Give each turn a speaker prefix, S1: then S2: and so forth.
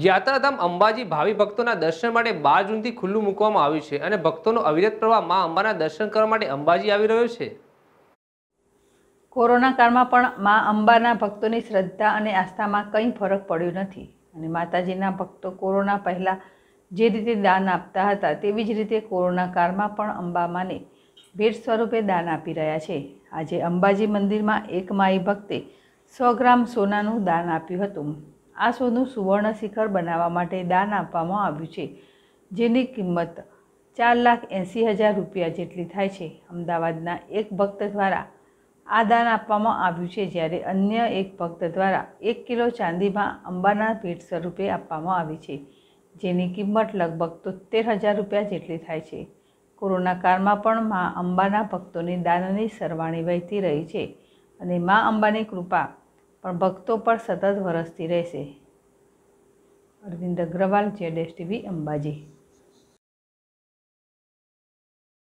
S1: યાત્રાધામ અંબાજી ભાવિ ભક્તોના દર્શન માટે બાર જૂનથી ખુલ્લું મૂકવામાં આવ્યું છે અને ભક્તોનો અવિરત પ્રવાહ મા અંબાના દર્શન કરવા માટે અંબાજી આવી રહ્યો છે
S2: કોરોના કાળમાં પણ મા અંબાના ભક્તોની શ્રદ્ધા અને આસ્થામાં કંઈ ફરક પડ્યો નથી અને માતાજીના ભક્તો કોરોના પહેલાં જે રીતે દાન આપતા હતા તેવી જ રીતે કોરોના કાળમાં પણ અંબામાને માને ભેટ સ્વરૂપે દાન આપી રહ્યા છે આજે અંબાજી મંદિરમાં એક માઈ ભક્તે સો ગ્રામ સોનાનું દાન આપ્યું હતું આ સોનું સુવર્ણ શિખર બનાવવા માટે દાન આપવામાં આવ્યું છે જેની કિંમત ચાર લાખ એંસી હજાર રૂપિયા જેટલી થાય છે અમદાવાદના એક ભક્ત દ્વારા આ દાન આપવામાં આવ્યું છે જ્યારે અન્ય એક ભક્ત દ્વારા એક કિલો ચાંદીમાં અંબાના ભેટ સ્વરૂપે આપવામાં આવી છે જેની કિંમત લગભગ તોતેર હજાર રૂપિયા જેટલી થાય છે કોરોના કાળમાં પણ મા અંબાના ભક્તોની દાનની સરવાણી વહેતી રહી છે અને મા અંબાની કૃપા પણ ભક્તો પર સતત વરસતી રહેશે Arvind Agrawal Z S TV Ambaji